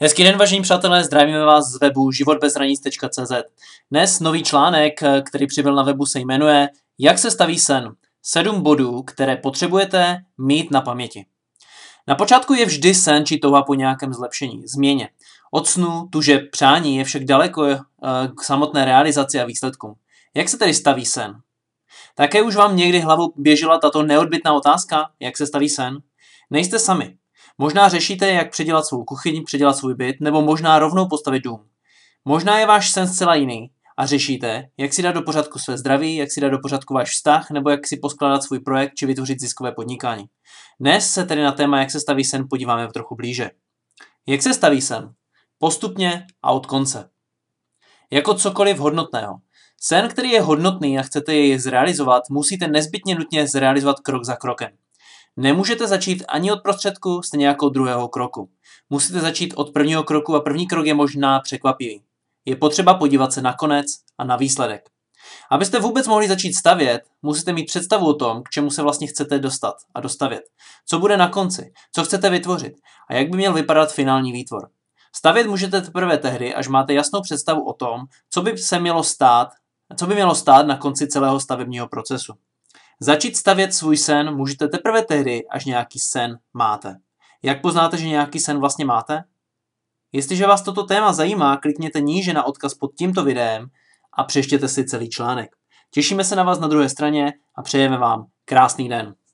Hezký den, vážení přátelé, zdravíme vás z webu životbezhranic.cz. Dnes nový článek, který přibyl na webu, se jmenuje Jak se staví sen? Sedm bodů, které potřebujete mít na paměti. Na počátku je vždy sen či touha po nějakém zlepšení, změně. Od snu, tuže, přání je však daleko eh, k samotné realizaci a výsledkům. Jak se tedy staví sen? Také už vám někdy hlavou běžela tato neodbitná otázka, jak se staví sen? Nejste sami. Možná řešíte, jak předělat svou kuchyni, předělat svůj byt, nebo možná rovnou postavit dům. Možná je váš sen zcela jiný a řešíte, jak si dát do pořádku své zdraví, jak si dát do pořádku váš vztah, nebo jak si poskládat svůj projekt či vytvořit ziskové podnikání. Dnes se tedy na téma, jak se staví sen, podíváme trochu blíže. Jak se staví sen? Postupně a od konce. Jako cokoliv hodnotného. Sen, který je hodnotný a chcete jej zrealizovat, musíte nezbytně nutně zrealizovat krok za krokem. Nemůžete začít ani od prostředku, stejně jako od druhého kroku. Musíte začít od prvního kroku a první krok je možná překvapivý. Je potřeba podívat se na konec a na výsledek. Abyste vůbec mohli začít stavět, musíte mít představu o tom, k čemu se vlastně chcete dostat a dostavět. Co bude na konci, co chcete vytvořit a jak by měl vypadat finální výtvor. Stavět můžete teprve tehdy, až máte jasnou představu o tom, co by se mělo stát, co by mělo stát na konci celého stavebního procesu. Začít stavět svůj sen můžete teprve tehdy, až nějaký sen máte. Jak poznáte, že nějaký sen vlastně máte? Jestliže vás toto téma zajímá, klikněte níže na odkaz pod tímto videem a přeštěte si celý článek. Těšíme se na vás na druhé straně a přejeme vám krásný den.